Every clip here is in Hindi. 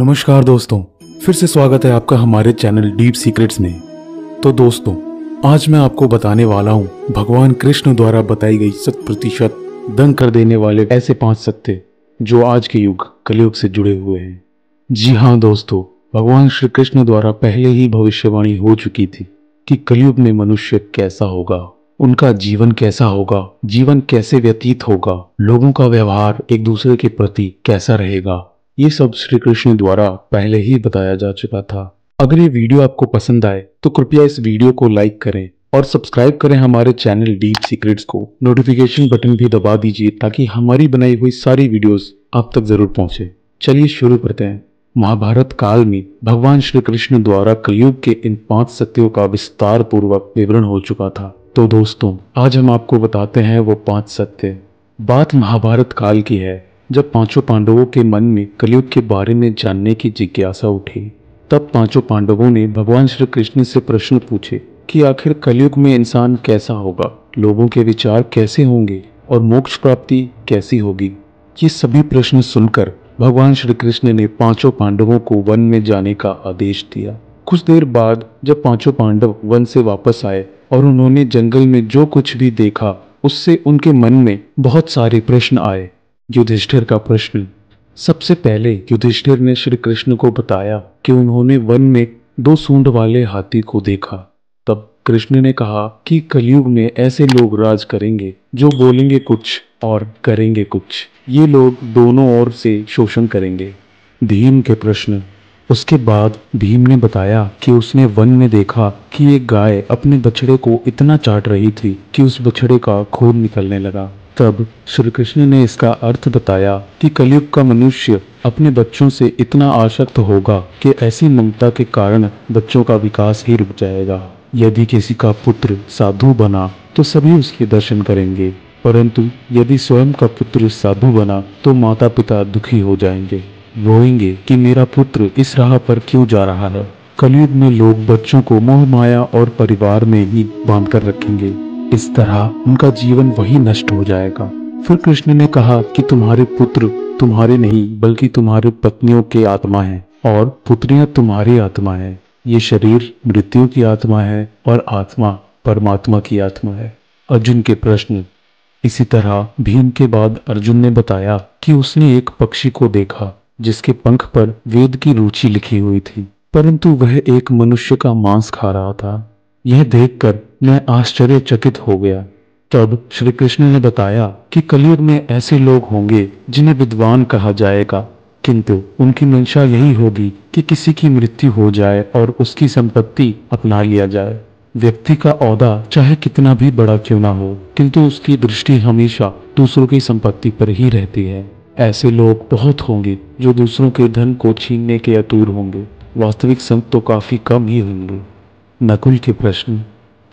नमस्कार दोस्तों फिर से स्वागत है आपका हमारे चैनल डीप सीक्रेट्स में तो दोस्तों आज मैं आपको बताने वाला हूँ भगवान कृष्ण द्वारा बताई गई शत प्रतिशत दंग कर देने वाले ऐसे पांच सत्य जो आज के युग कलयुग से जुड़े हुए हैं जी हाँ दोस्तों भगवान श्री कृष्ण द्वारा पहले ही भविष्यवाणी हो चुकी थी कि कलयुग में मनुष्य कैसा होगा उनका जीवन कैसा होगा जीवन कैसे व्यतीत होगा लोगों का व्यवहार एक दूसरे के प्रति कैसा रहेगा ये सब श्री कृष्ण द्वारा पहले ही बताया जा चुका था अगर ये वीडियो आपको पसंद आए तो कृपया इस वीडियो को लाइक करें और सब्सक्राइब करें हमारे चैनल डीप सीक्रेट्स को नोटिफिकेशन बटन भी दबा दीजिए ताकि हमारी बनाई हुई सारी वीडियोस आप तक जरूर पहुंचे चलिए शुरू करते हैं महाभारत काल में भगवान श्री कृष्ण द्वारा कलयुग के इन पांच सत्यों का विस्तार पूर्वक विवरण हो चुका था तो दोस्तों आज हम आपको बताते हैं वो पांच सत्य बात महाभारत काल की है जब पांचों पांडवों के मन में कलयुग के बारे में जानने की जिज्ञासा उठी तब पांचों पांडवों ने भगवान श्री कृष्ण से प्रश्न पूछे कि आखिर कलयुग में इंसान कैसा होगा लोगों के विचार कैसे होंगे और मोक्ष प्राप्ति कैसी होगी ये सभी प्रश्न सुनकर भगवान श्री कृष्ण ने पांचों पांडवों को वन में जाने का आदेश दिया कुछ देर बाद जब पांचों पांडव वन से वापस आए और उन्होंने जंगल में जो कुछ भी देखा उससे उनके मन में बहुत सारे प्रश्न आए युधिष्ठिर का प्रश्न सबसे पहले युधिष्ठिर ने श्री कृष्ण को बताया कि उन्होंने वन में दो सूंड वाले हाथी को देखा तब कृष्ण ने कहा कि कलयुग में ऐसे लोग राज करेंगे जो बोलेंगे कुछ और करेंगे कुछ ये लोग दोनों ओर से शोषण करेंगे भीम के प्रश्न उसके बाद भीम ने बताया कि उसने वन में देखा कि एक गाय अपने बछड़े को इतना चाट रही थी कि उस बछड़े का खून निकलने लगा तब श्री कृष्ण ने इसका अर्थ बताया कि कलयुग का मनुष्य अपने बच्चों से इतना आशक्त होगा कि ऐसी ममता के कारण बच्चों का विकास ही रुक जाएगा यदि किसी का पुत्र साधु बना तो सभी उसके दर्शन करेंगे परंतु यदि स्वयं का पुत्र साधु बना तो माता पिता दुखी हो जाएंगे रोएंगे कि मेरा पुत्र इस राह पर क्यों जा रहा है कलयुग में लोग बच्चों को मोह माया और परिवार में ही बांध कर रखेंगे इस तरह उनका जीवन वही नष्ट हो जाएगा फिर कृष्ण ने कहा कि तुम्हारे पुत्र तुम्हारे नहीं बल्कि तुम्हारे पत्नियों के आत्मा है और पुत्रियां तुम्हारी आत्मा है ये शरीर मृत्यु की आत्मा है और आत्मा परमात्मा की आत्मा है अर्जुन के प्रश्न इसी तरह भीम के बाद अर्जुन ने बताया कि उसने एक पक्षी को देखा जिसके पंख पर वेद की रुचि लिखी हुई थी परंतु वह एक मनुष्य का मांस खा रहा था यह देखकर मैं आश्चर्यचकित हो गया तब श्री कृष्ण ने बताया कि कलयुग में ऐसे लोग होंगे जिन्हें विद्वान कहा जाएगा किंतु उनकी मंशा यही होगी कि किसी की मृत्यु हो जाए और उसकी संपत्ति अपना लिया जाए व्यक्ति का औदा चाहे कितना भी बड़ा क्यों ना हो किंतु उसकी दृष्टि हमेशा दूसरों की संपत्ति पर ही रहती है ऐसे लोग बहुत होंगे जो दूसरों के धन को छीनने के अतूर होंगे वास्तविक संत तो काफी कम ही होंगे नकुल के प्रश्न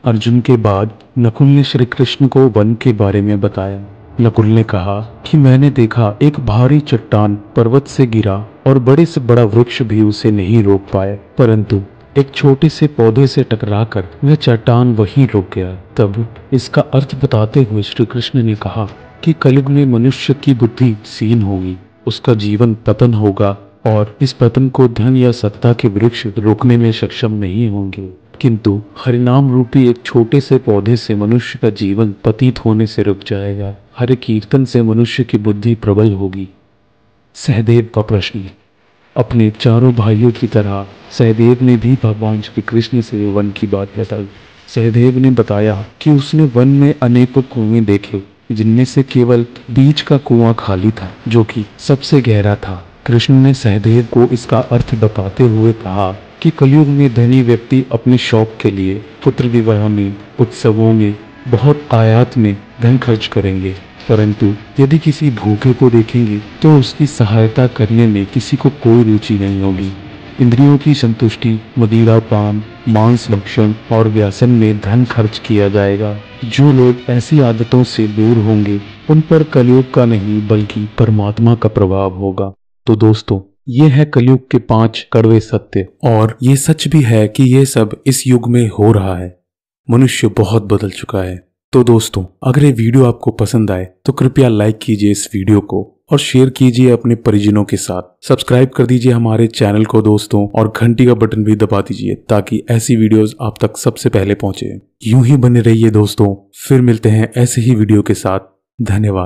अर्जुन के बाद नकुल ने श्री कृष्ण को वन के बारे में बताया नकुल ने कहा कि मैंने देखा एक भारी चट्टान पर्वत से गिरा और बड़े से बड़ा वृक्ष भी उसे नहीं रोक पाए परंतु एक छोटे से पौधे से टकराकर वह चट्टान वहीं रुक गया तब इसका अर्थ बताते हुए श्री कृष्ण ने कहा कि कलयुग में मनुष्य की बुद्धि सीन होगी उसका जीवन पतन होगा और इस पतन को धन या सत्ता के वृक्ष रोकने में सक्षम नहीं होंगे किंतु हरिनाम रूपी एक छोटे से पौधे से मनुष्य का जीवन पतित होने से रुक जाएगा हर कीर्तन से मनुष्य की बुद्धि प्रबल होगी सहदेव का प्रश्न अपने चारों भाइयों की तरह सहदेव ने भी भगवान श्री कृष्ण से वन की बात बताई सहदेव ने बताया कि उसने वन में अनेकों कुएं देखे जिनमें से केवल बीच का कुआं खाली था जो कि सबसे गहरा था कृष्ण ने सहदेव को इसका अर्थ बताते हुए कहा कि कलयुग में धनी व्यक्ति अपने शौक के लिए पुत्र विवाह में उत्सवों में बहुत आयात में धन खर्च करेंगे परंतु यदि किसी भूखे को देखेंगे तो उसकी सहायता करने में किसी को कोई रुचि नहीं होगी इंद्रियों की संतुष्टि मदिरा पान मांस भक्षण और व्यासन में धन खर्च किया जाएगा जो लोग ऐसी आदतों से दूर होंगे उन पर कलयुग का नहीं बल्कि परमात्मा का प्रभाव होगा तो दोस्तों ये है कलयुग के पांच कड़वे सत्य और ये सच भी है कि ये सब इस युग में हो रहा है मनुष्य बहुत बदल चुका है तो दोस्तों अगर ये वीडियो आपको पसंद आए तो कृपया लाइक कीजिए इस वीडियो को और शेयर कीजिए अपने परिजनों के साथ सब्सक्राइब कर दीजिए हमारे चैनल को दोस्तों और घंटी का बटन भी दबा दीजिए ताकि ऐसी वीडियोस आप तक सबसे पहले पहुंचे यूं ही बने रहिए दोस्तों फिर मिलते हैं ऐसे ही वीडियो के साथ धन्यवाद